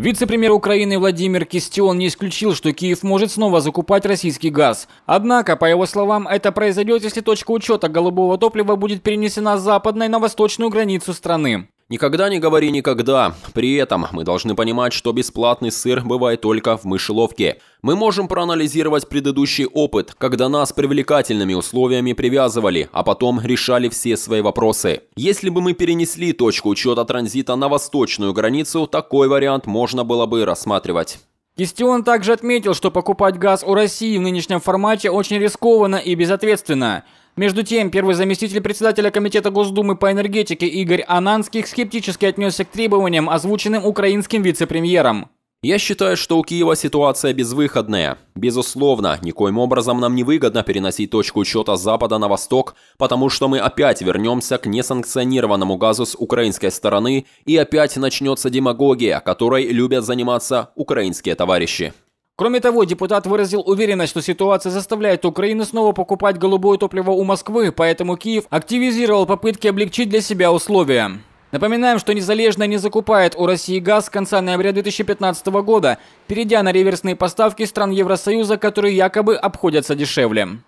Вице-премьер Украины Владимир Кистион не исключил, что Киев может снова закупать российский газ. Однако, по его словам, это произойдет, если точка учета голубого топлива будет перенесена с западной на восточную границу страны. Никогда не говори никогда. При этом мы должны понимать, что бесплатный сыр бывает только в мышеловке. Мы можем проанализировать предыдущий опыт, когда нас привлекательными условиями привязывали, а потом решали все свои вопросы. Если бы мы перенесли точку учета транзита на восточную границу, такой вариант можно было бы рассматривать. Кистион также отметил, что покупать газ у России в нынешнем формате очень рискованно и безответственно – между тем, первый заместитель председателя Комитета Госдумы по энергетике Игорь Ананских скептически отнесся к требованиям, озвученным украинским вице-премьером. Я считаю, что у Киева ситуация безвыходная. Безусловно, никоим образом нам не выгодно переносить точку учета с запада на восток, потому что мы опять вернемся к несанкционированному газу с украинской стороны и опять начнется демагогия, которой любят заниматься украинские товарищи. Кроме того, депутат выразил уверенность, что ситуация заставляет Украину снова покупать голубое топливо у Москвы, поэтому Киев активизировал попытки облегчить для себя условия. Напоминаем, что незалежно не закупает у России газ с конца ноября 2015 года, перейдя на реверсные поставки стран Евросоюза, которые якобы обходятся дешевле.